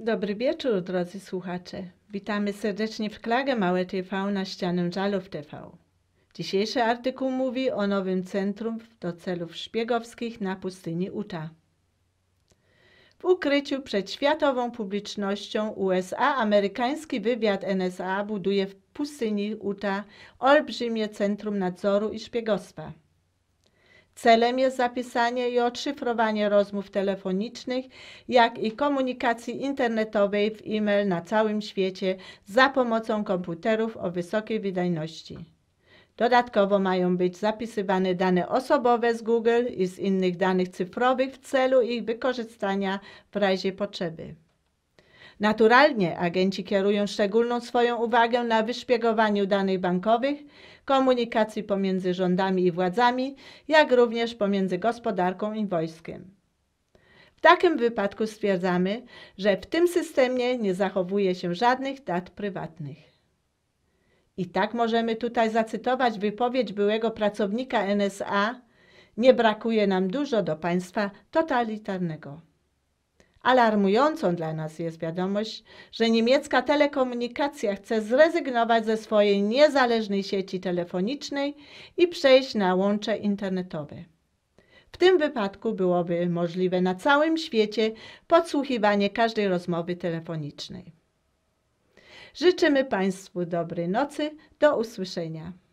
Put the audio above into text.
Dobry wieczór, drodzy słuchacze. Witamy serdecznie w Klage Małe TV na ścianę Żalów TV. Dzisiejszy artykuł mówi o nowym centrum do celów szpiegowskich na pustyni Utah. W ukryciu przed światową publicznością USA amerykański wywiad NSA buduje w pustyni Utah olbrzymie centrum nadzoru i szpiegostwa. Celem jest zapisanie i odszyfrowanie rozmów telefonicznych, jak i komunikacji internetowej w e-mail na całym świecie za pomocą komputerów o wysokiej wydajności. Dodatkowo mają być zapisywane dane osobowe z Google i z innych danych cyfrowych w celu ich wykorzystania w razie potrzeby. Naturalnie agenci kierują szczególną swoją uwagę na wyszpiegowaniu danych bankowych, komunikacji pomiędzy rządami i władzami, jak również pomiędzy gospodarką i wojskiem. W takim wypadku stwierdzamy, że w tym systemie nie zachowuje się żadnych dat prywatnych. I tak możemy tutaj zacytować wypowiedź byłego pracownika NSA: Nie brakuje nam dużo do państwa totalitarnego. Alarmującą dla nas jest wiadomość, że niemiecka telekomunikacja chce zrezygnować ze swojej niezależnej sieci telefonicznej i przejść na łącze internetowe. W tym wypadku byłoby możliwe na całym świecie podsłuchiwanie każdej rozmowy telefonicznej. Życzymy Państwu dobrej nocy. Do usłyszenia.